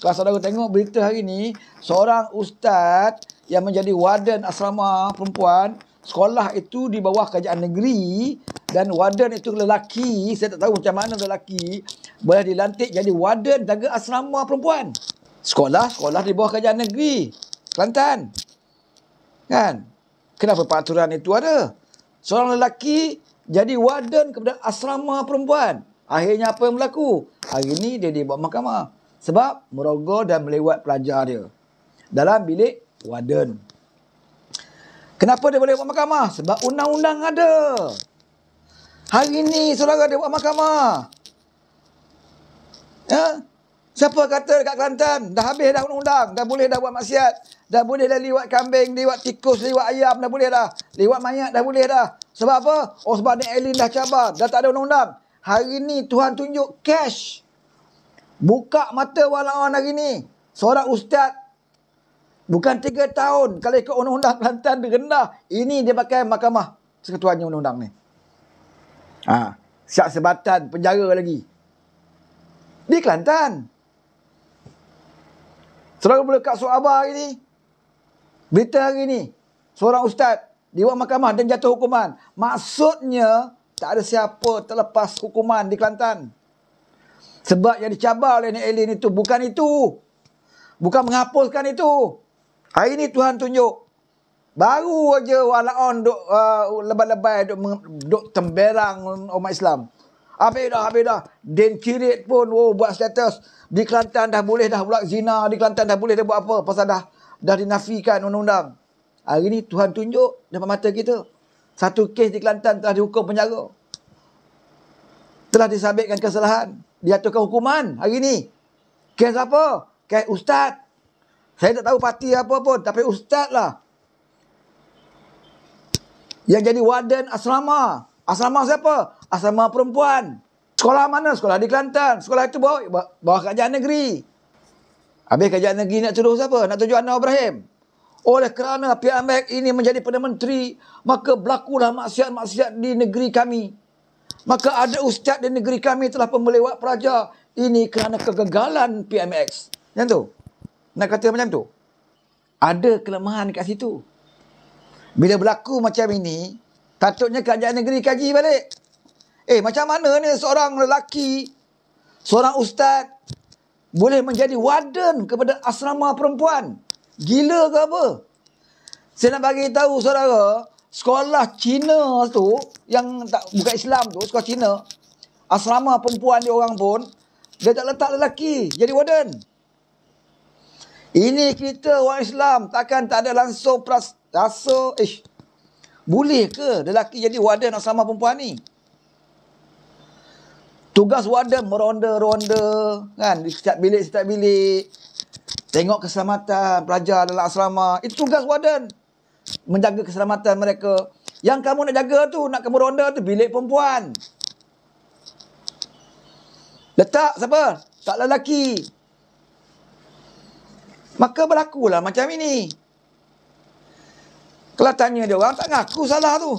Kalau saudara tengok berita hari ni, seorang ustaz yang menjadi warden asrama perempuan, sekolah itu di bawah kerajaan negeri dan warden itu lelaki, saya tak tahu macam mana lelaki boleh dilantik jadi warden jaga asrama perempuan. Sekolah, sekolah di bawah kerajaan negeri. Kelantan. Kan? Kenapa peraturan itu ada? Seorang lelaki jadi warden kepada asrama perempuan. Akhirnya apa yang berlaku? Hari ini dia dibuat mahkamah sebab merogoh dan melewat pelajar dia dalam bilik warden. Kenapa dia boleh buat mahkamah? Sebab undang-undang ada. Hari ini saudara dia buat mahkamah. Ya? Siapa kata dekat Kelantan dah habis dah undang-undang, dah boleh dah buat maksiat, dah boleh dah liwat kambing, liwat tikus, liwat ayam, dah boleh dah. Liwat mayat dah boleh dah. Sebab apa? Oh sebab ni Elin dah cabar, dah tak ada undang-undang. Hari ini Tuhan tunjuk cash. Buka mata walaupun hari ni. Seorang ustaz. Bukan tiga tahun. Kalau ikut undang-undang Kelantan rendah. Ini dia pakai mahkamah. Seketuanya undang-undang ni. Ha. Siap sebatan penjara lagi. Di Kelantan. Selalu boleh kat Suabah hari ni. Berita hari ni. Seorang ustaz. Dewan mahkamah dan jatuh hukuman. Maksudnya tak ada siapa terlepas hukuman di Kelantan. Sebab yang dicabar oleh ni alien itu bukan itu. Bukan menghapuskan itu. Hari ini Tuhan tunjuk. Baru aja walaon duk uh, lebay-lebay duk, duk temberang umat Islam. Habis dah, habis dah. Dan Kirit pun oh, buat status. Di Kelantan dah boleh dah buat zina. Di Kelantan dah boleh dah buat apa. Pasal dah dah dinafikan undang-undang. Hari ini Tuhan tunjuk dalam mata kita. Satu kes di Kelantan telah dihukum penjara. Telah disabitkan kesalahan dijatuhkan hukuman hari ni. Kes apa? Kes ustaz. Saya tak tahu parti apa pun. Tapi ustaz lah. Yang jadi warden asrama. Asrama siapa? Asrama perempuan. Sekolah mana? Sekolah di Kelantan. Sekolah itu bawah, bawah kerajaan negeri. Habis kerajaan negeri nak tuduh siapa? Nak tuduh Anwar Ibrahim. Oleh kerana PMX ini menjadi Perdana Menteri, maka berlakulah maksiat-maksiat di negeri kami. Maka ada ustaz di negeri kami telah pemelewat peraja. Ini kerana kegagalan PMX. Macam tu. Nak kata macam tu. Ada kelemahan kat situ. Bila berlaku macam ini, takutnya kerajaan negeri kaji balik. Eh, macam mana ni seorang lelaki, seorang ustaz, boleh menjadi warden kepada asrama perempuan? Gila ke apa? Saya nak bagi tahu saudara, sekolah Cina tu yang tak bukan Islam tu sekolah Cina asrama perempuan dia orang pun dia tak letak lelaki jadi warden ini kita orang Islam takkan tak ada langsung pras, rasa ish boleh ke lelaki jadi warden asrama perempuan ni tugas warden meronda-ronda kan di setiap bilik setiap bilik tengok keselamatan pelajar dalam asrama itu tugas warden menjaga keselamatan mereka. Yang kamu nak jaga tu, nak kamu ronda tu bilik perempuan. Letak siapa? Tak lelaki. Maka berlakulah macam ini. Kalau tanya dia orang, tak ngaku salah tu.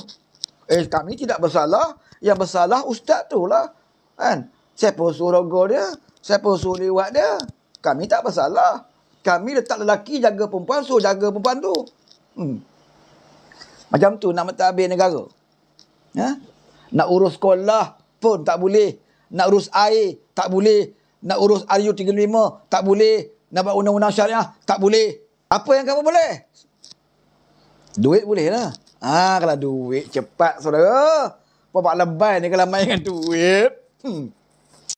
Eh, kami tidak bersalah. Yang bersalah ustaz tu lah. Kan? Siapa suruh go dia? Siapa suruh lewat dia? Kami tak bersalah. Kami letak lelaki jaga perempuan, suruh jaga perempuan tu. Hmm. Macam tu nak mentadbir negara. Ya? Nak urus sekolah pun tak boleh. Nak urus air tak boleh. Nak urus RU 35 tak boleh. Nak buat undang-undang syariah tak boleh. Apa yang kamu boleh? Duit boleh lah. Ha, kalau duit cepat saudara. Bapak lebay ni kalau main dengan duit. Hmm.